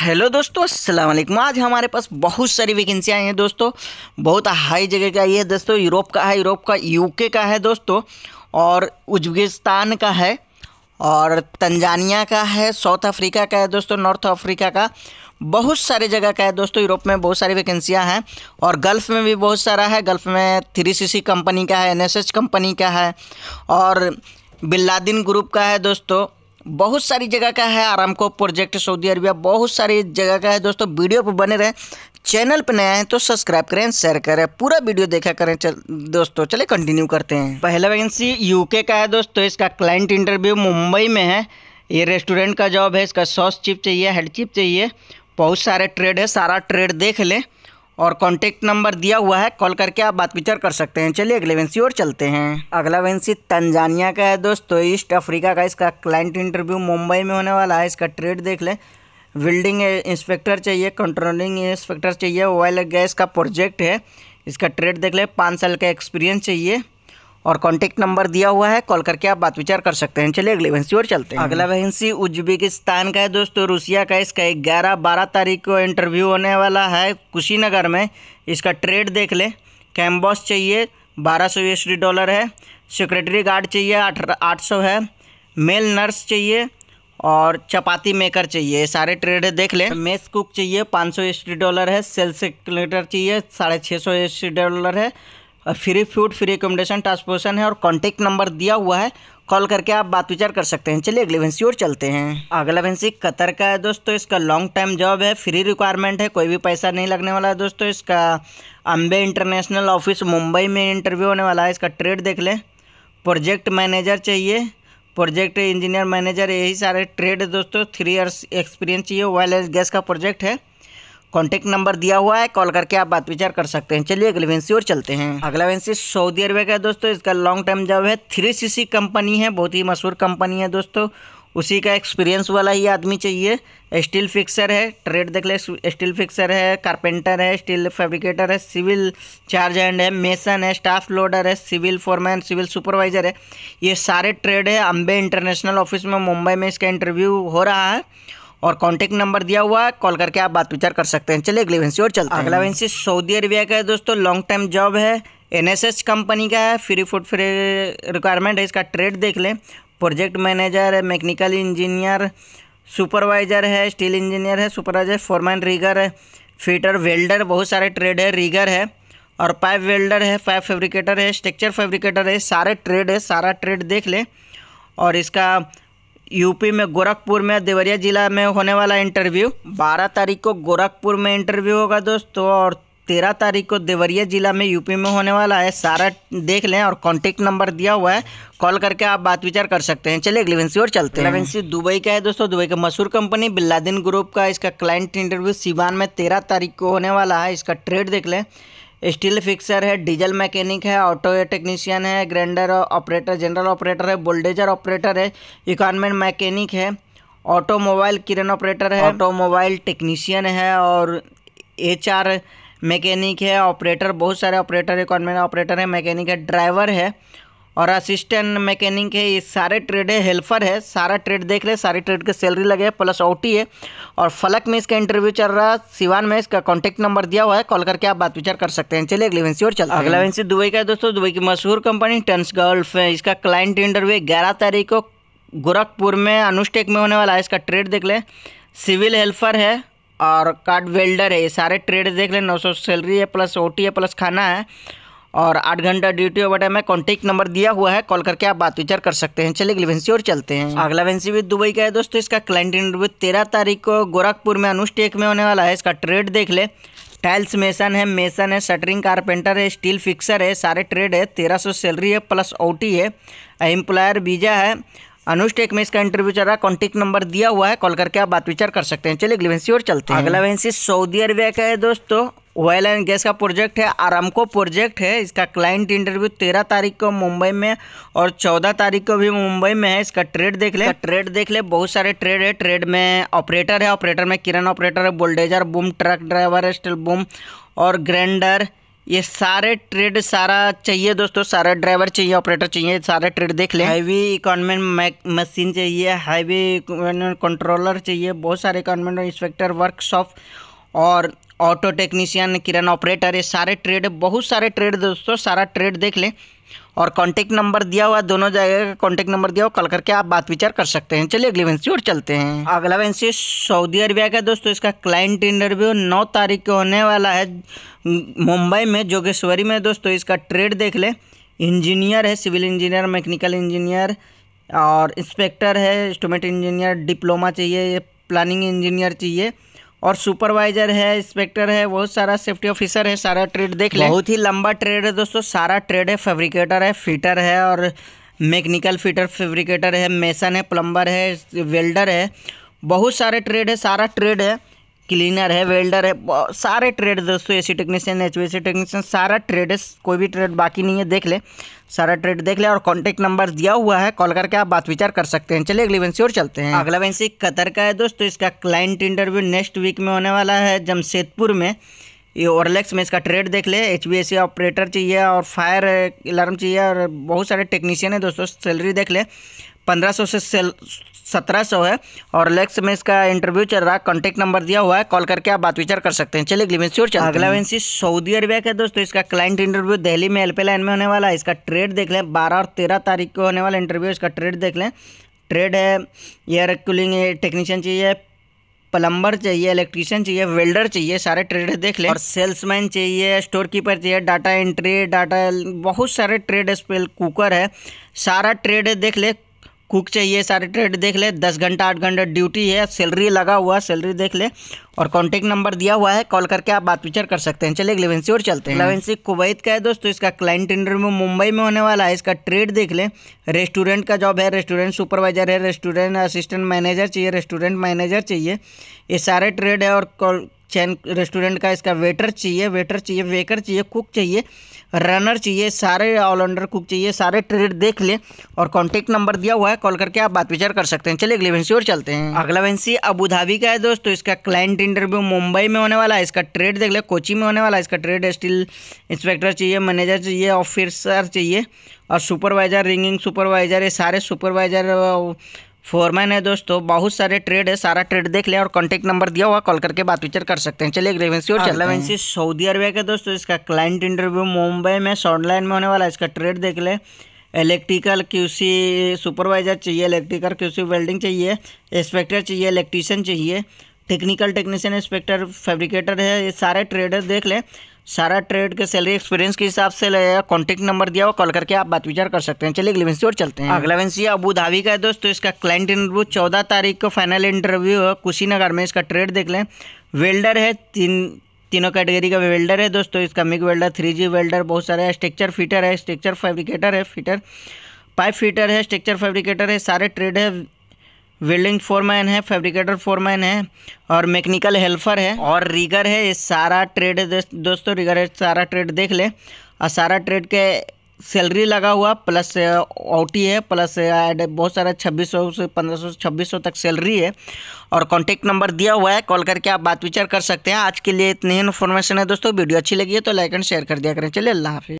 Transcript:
Hello दोस्तों अस्सलाम वालेकुम आज हमारे पास बहुत सारी आई हैं दोस्तों बहुत हाई जगह का ये दोस्तों यूरोप का है यूरोप का यूके का है दोस्तों और उज्बेकिस्तान का है और तंजानिया का है साउथ अफ्रीका का है दोस्तों नॉर्थ अफ्रीका का बहुत सारे जगह का है दोस्तों यूरोप में बहुत सारी वैकेंसियाँ हैं और गल्फ़ में भी बहुत सारा है गल्फ़ में थ्री सी कंपनी का है एन कंपनी का है और बिल्लादिन ग्रुप का है दोस्तों बहुत सारी जगह का है आरामको प्रोजेक्ट सऊदी अरबिया बहुत सारी जगह का है दोस्तों वीडियो पर बने रहें चैनल पर नया है तो सब्सक्राइब करें शेयर करें पूरा वीडियो देखा करें चल दोस्तों चले कंटिन्यू करते हैं पहला वैकेंसी यूके का है दोस्तों इसका क्लाइंट इंटरव्यू मुंबई में है ये रेस्टोरेंट का जॉब है इसका सॉस चिप चाहिए हेड चिप चाहिए बहुत सारे ट्रेड है सारा ट्रेड देख लें और कॉन्टेक्ट नंबर दिया हुआ है कॉल करके आप बात विचार कर सकते हैं चलिए अगले वेंसी और चलते हैं अगला वेंसी तंजानिया का है दोस्तों ईस्ट अफ्रीका का इसका क्लाइंट इंटरव्यू मुंबई में होने वाला है इसका ट्रेड देख लें बिल्डिंग इंस्पेक्टर चाहिए कंट्रोलिंग इंस्पेक्टर चाहिए ऑयल गैस का प्रोजेक्ट है इसका ट्रेड देख लें पाँच साल का एक्सपीरियंस चाहिए और कॉन्टेक्ट नंबर दिया हुआ है कॉल करके आप बात विचार कर सकते हैं चलिए अगले वैकेंसी और चलते हैं अगला वैकेंसी उज्बेकिस्तान का है दोस्तों रूसिया का इसका ग्यारह बारह तारीख को इंटरव्यू होने वाला है कुशीनगर में इसका ट्रेड देख लें कैम्बॉस चाहिए बारह सौ यूएसडी डॉलर है सिक्रेटरी गार्ड चाहिए आठ सौ है मेल नर्स चाहिए और चपाती मेकर चाहिए सारे ट्रेड देख लें मेस कुक चाहिए पाँच सौ यूएसडी डॉलर है सेल्स कैलकुलेटर चाहिए साढ़े छः सौ यूएसडी डॉलर है free food free accommodation transportation है और कॉन्टैक्ट नंबर दिया हुआ है कॉल करके आप बात विचार कर सकते हैं चलिए अगले वैंसी और चलते हैं अगला वैंसी कतर का है दोस्तों इसका लॉन्ग टाइम जॉब है फ्री रिक्वायरमेंट है कोई भी पैसा नहीं लगने वाला है दोस्तों इसका अम्बे इंटरनेशनल ऑफिस मुंबई में इंटरव्यू होने वाला है इसका ट्रेड देख लें प्रोजेक्ट मैनेजर चाहिए प्रोजेक्ट इंजीनियर मैनेजर यही सारे ट्रेड दोस्तों थ्री ईयर्स एक्सपीरियंस चाहिए ऑयल एंड गैस का प्रोजेक्ट है कॉन्टैक्ट नंबर दिया हुआ है कॉल करके आप बात विचार कर सकते हैं चलिए अगले वेंसी और चलते हैं अगला वेंसी सऊदी अरबिया का है दोस्तों इसका लॉन्ग टर्म जॉब है थ्री सी कंपनी है बहुत ही मशहूर कंपनी है दोस्तों उसी का एक्सपीरियंस वाला ही आदमी चाहिए स्टील फिक्सर है ट्रेड देख ले स्टील फिक्सर है कारपेंटर है स्टील फैब्रिकेटर है सिविल चार्ज हैंड है मेसन है स्टाफ लोडर है सिविल फोरमैन सिविल सुपरवाइज़र है ये सारे ट्रेड है अम्बे इंटरनेशनल ऑफिस में मुंबई में इसका इंटरव्यू हो रहा है और कॉन्टैक्ट नंबर दिया हुआ है कॉल करके आप बात विचार कर सकते हैं चलिए अगले वैंसी और चलते अगला वैंसी सऊदी अरबिया का है दोस्तों लॉन्ग टाइम जॉब है एन कंपनी का है फ्री फूड फ्री रिक्वायरमेंट है इसका ट्रेड देख लें प्रोजेक्ट मैनेजर है मैकेनिकल इंजीनियर सुपरवाइज़र है स्टील इंजीनियर है सुपरवाइजर फोरमैन रीगर है फिटर वेल्डर बहुत सारे ट्रेड है रीगर है और पाइप वेल्डर है पाइप फैब्रिकेटर है स्ट्रक्चर फैब्रिकेटर है सारे ट्रेड है सारा ट्रेड देख लें और इसका यूपी में गोरखपुर में देवरिया ज़िला में होने वाला इंटरव्यू बारह तारीख को गोरखपुर में इंटरव्यू होगा दोस्तों और तेरह तारीख को देवरिया ज़िला में यूपी में होने वाला है सारा देख लें और कॉन्टेक्ट नंबर दिया हुआ है कॉल करके आप बात विचार कर सकते हैं चलिए एग्लिवेंसी और चलते हैं वेंसी दुबई का है दोस्तों दुबई का मशहूर कंपनी बिल्लादिन ग्रुप का इसका क्लाइंट इंटरव्यू सिवान में तेरह तारीख को होने वाला है इसका ट्रेड देख लें स्टील फिक्सर है डीजल मैकेनिक है ऑटो टेक्नीशियन है ग्रैंडर ऑपरेटर जनरल ऑपरेटर है बुलडेजर ऑपरेटर है इकॉनमेंट मैकेनिक है ऑटोमोबाइल किरण ऑपरेटर है ऑटोमोबाइल टेक्नीशियन है और एच आर मैकेनिक है ऑपरेटर बहुत सारे ऑपरेटर इकॉनमेंट ऑपरेटर है मैकेनिक है ड्राइवर है और असिस्टेंट मैकेनिक है ये सारे ट्रेड है हेल्पर है सारा ट्रेड देख ले सारे ट्रेड के सैलरी लगे है प्लस ओटी है और फलक में इसका इंटरव्यू चल रहा है सिवान में इसका कॉन्टैक्ट नंबर दिया हुआ है कॉल करके आप बात विचार कर सकते हैं चलिए अगली वेंसी और चलते अगला वेंसी दुबई का है दोस्तों दुबई की मशहूर कंपनी टंस गर्ल्फ है इसका क्लाइंट इंटरव्यू ग्यारह तारीख को गोरखपुर में अनुष्टेक में होने वाला है इसका ट्रेड देख लें सिविल हेल्पर है और कार्ड वेल्डर है ये सारे ट्रेड देख लें नौ सौ सैलरी है प्लस ओ है प्लस खाना है और आठ घंटा ड्यूटी ओवर टाइम है कॉन्टेक्ट नंबर दिया हुआ है कॉल करके आप बात विचार कर सकते हैं चलिए अगली और चलते हैं अगला वैंसी भी दुबई का है दोस्तों इसका क्लाइंट इंटरव्यू तेरह तारीख को गोरखपुर में अनुष्टेक में होने वाला है इसका ट्रेड देख ले टाइल्स मेसन है मेसन है शटरिंग कारपेंटर है स्टील फिक्सर है सारे ट्रेड है तेरह सौ सैलरी है प्लस ओटी है एम्प्लॉयर वीजा है अनुष्टेक में इसका इंटरव्यू चल रहा है कॉन्टेक्ट नंबर दिया हुआ है कॉल करके आप बात विचार कर सकते हैं चलिए अगली और चलते हैं अगला वैंसी सऊदी अरबिया का है दोस्तों ऑयल एंड गैस का प्रोजेक्ट है आरामको प्रोजेक्ट है इसका क्लाइंट इंटरव्यू तेरह तारीख को मुंबई में और चौदह तारीख को भी मुंबई में है इसका ट्रेड देख ले ट्रेड देख ले बहुत सारे ट्रेड है ट्रेड में ऑपरेटर है ऑपरेटर में किरण ऑपरेटर है बुलडेजर बूम ट्रक ड्राइवर है स्टील बूम और ग्रैंडर ये सारे ट्रेड सारा चाहिए दोस्तों सारा ड्राइवर चाहिए ऑपरेटर चाहिए सारे ट्रेड देख ले हैवी इकॉनमेंट मशीन चाहिए हैवी कंट्रोलर चाहिए बहुत सारे इकॉनमेंट इंस्पेक्टर वर्कशॉप और ऑटो टेक्नीशियन किरण ऑपरेटर ये सारे ट्रेड बहुत सारे ट्रेड दोस्तों सारा ट्रेड देख लें और कॉन्टैक्ट नंबर दिया हुआ दोनों जगह का कॉन्टैक्ट नंबर दिया हुआ कल करके आप बात विचार कर सकते हैं चलिए अगली वैंसी और चलते हैं अगला वैंसी सऊदी अरबिया का दोस्तों इसका क्लाइंट इंटरव्यू नौ तारीख को होने वाला है मुंबई में जोगेश्वरी में दोस्तों इसका ट्रेड देख लें इंजीनियर है सिविल इंजीनियर मैकेनिकल इंजीनियर और इंस्पेक्टर है इंस्ट्रोमेंट इंजीनियर डिप्लोमा चाहिए प्लानिंग इंजीनियर चाहिए और सुपरवाइजर है इंस्पेक्टर है बहुत सारा सेफ्टी ऑफिसर है सारा ट्रेड देख लें बहुत ही लंबा ट्रेड है दोस्तों सारा ट्रेड है फेब्रिकेटर है फिटर है और मैकेनिकल फिटर फेब्रिकेटर है मेसन है प्लम्बर है वेल्डर है बहुत सारे ट्रेड है सारा ट्रेड है क्लीनर है वेल्डर है सारे ट्रेड दोस्तों AC technician H C technician सारा ट्रेड है कोई भी ट्रेड बाकी नहीं है देख ले सारा ट्रेड देख ले और कॉन्टैक्ट नंबर दिया हुआ है कॉल करके आप बात विचार कर सकते हैं चलिए अगली वैंसी और चलते हैं अगला वैंसी कतर का है दोस्तों इसका क्लाइंट इंटरव्यू नेक्स्ट वीक में होने वाला है जमशेदपुर में ये ओरलेक्स में इसका ट्रेड देख ले एच ऑपरेटर चाहिए और फायर अलार्म चाहिए और बहुत सारे टेक्नीशियन है दोस्तों सैलरी देख ले पंद्रह सौ से सत्रह सौ है और लेक्स में इसका इंटरव्यू चल रहा है कॉन्टैक्ट नंबर दिया हुआ है कॉल करके आप बात विचार कर सकते हैं चलिए अगली वेंसी और चलते अगला वेंसी सऊदी अरबिया का दोस्तों इसका क्लाइंट इंटरव्यू दिल्ली में एल लाइन में होने वाला है इसका ट्रेड देख लें बारह और तेरह तारीख को होने वाला इंटरव्यू इसका ट्रेड देख लें ट्रेड है एयर कूलिंग टेक्नीशियन चाहिए प्लम्बर चाहिए इलेक्ट्रीशियन चाहिए वेल्डर चाहिए सारे ट्रेड देख लें और सेल्समैन चाहिए स्टोर कीपर चाहिए डाटा एंट्री डाटा बहुत सारे ट्रेड स्पेल कुकर है सारा ट्रेड देख लें कुक चाहिए सारे ट्रेड देख ले दस घंटा आठ घंटा ड्यूटी है सैलरी लगा हुआ है सैलरी देख ले और कॉन्टैक्ट नंबर दिया हुआ है कॉल करके आप बात विचार कर सकते हैं चलिए इलेवेंसी और चलते हैं इलेवेंसी हम्म। कुवैत का है दोस्तों इसका क्लाइंट इंटरव्यू मुंबई में होने वाला है इसका ट्रेड देख लें रेस्टोरेंट का जॉब है रेस्टोरेंट सुपरवाइजर है रेस्टोरेंट असिस्टेंट मैनेजर चाहिए रेस्टोरेंट मैनेजर चाहिए ये सारे ट्रेड है और चैन रेस्टोरेंट का इसका वेटर चाहिए वेटर चाहिए वेकर चाहिए कुक चाहिए रनर चाहिए सारे ऑलराउंडर कुक चाहिए सारे ट्रेड देख ले और कॉन्टैक्ट नंबर दिया हुआ है कॉल करके आप बात विचार कर सकते हैं चलिए अगले वैंसी और चलते हैं अगला वैंसी अबूधाबी का है दोस्तों इसका क्लाइंट इंटरव्यू मुंबई में होने वाला है इसका ट्रेड देख ले कोची में होने वाला है इसका ट्रेड स्टील इंस्पेक्टर चाहिए मैनेजर चाहिए ऑफिसर चाहिए और सुपरवाइजर रिंगिंग सुपरवाइजर ये सारे सुपरवाइजर फोरमैन है दोस्तों बहुत सारे ट्रेड है सारा ट्रेड देख लिया और कॉन्टेक्ट नंबर दिया हुआ कॉल करके बात विचार कर सकते हैं चलिए ग्रेवेंसी और ग्रेवेंसी सऊदी अरबिया का दोस्तों इसका क्लाइंट इंटरव्यू मुंबई में शॉर्टलाइन में होने वाला है इसका ट्रेड देख ले इलेक्ट्रिकल क्यूसी सुपरवाइजर चाहिए इलेक्ट्रिकल क्यूसी वेल्डिंग चाहिए इंस्पेक्टर चाहिए इलेक्ट्रीशियन चाहिए टेक्निकल टेक्नीशियन इंस्पेक्टर फैब्रिकेटर है ये सारे ट्रेडर देख लें सारा ट्रेड के सैलरी एक्सपीरियंस के हिसाब से कॉन्टेक्ट कॉन्टैक्ट नंबर दिया हुआ कॉल करके आप बात विचार कर सकते हैं चलिए अगले वेंसी और चलते हैं अगला वेंसी अबू धाबी का है दोस्तों इसका क्लाइंट इंटरव्यू चौदह तारीख को फाइनल इंटरव्यू है कुशीनगर में इसका ट्रेड देख लें वेल्डर है तीन तीनों कैटेगरी का वेल्डर है दोस्तों इसका MIG welder three G welder बहुत सारे है स्ट्रक्चर फिटर है स्ट्रक्चर फैब्रिकेटर है फिटर पाइप फिटर है स्ट्रक्चर फैब्रिकेटर है सारे ट्रेड है वेल्डिंग फोरमैन है फैब्रिकेटर फोरमैन है और मैकेनिकल हेल्पर है और रीगर है ये सारा ट्रेड है दोस्तों रीगर है सारा ट्रेड देख ले और सारा ट्रेड के सैलरी लगा हुआ प्लस ओटी है प्लस बहुत सारा 2600 से 1500 2600 तक सैलरी है और कॉन्टेक्ट नंबर दिया हुआ है कॉल करके आप बात विचार कर सकते हैं आज के लिए इतनी इन्फॉर्मेशन है दोस्तों वीडियो अच्छी लगी है तो लाइक एंड शेयर कर दिया करें चलिए अल्लाह हाफ़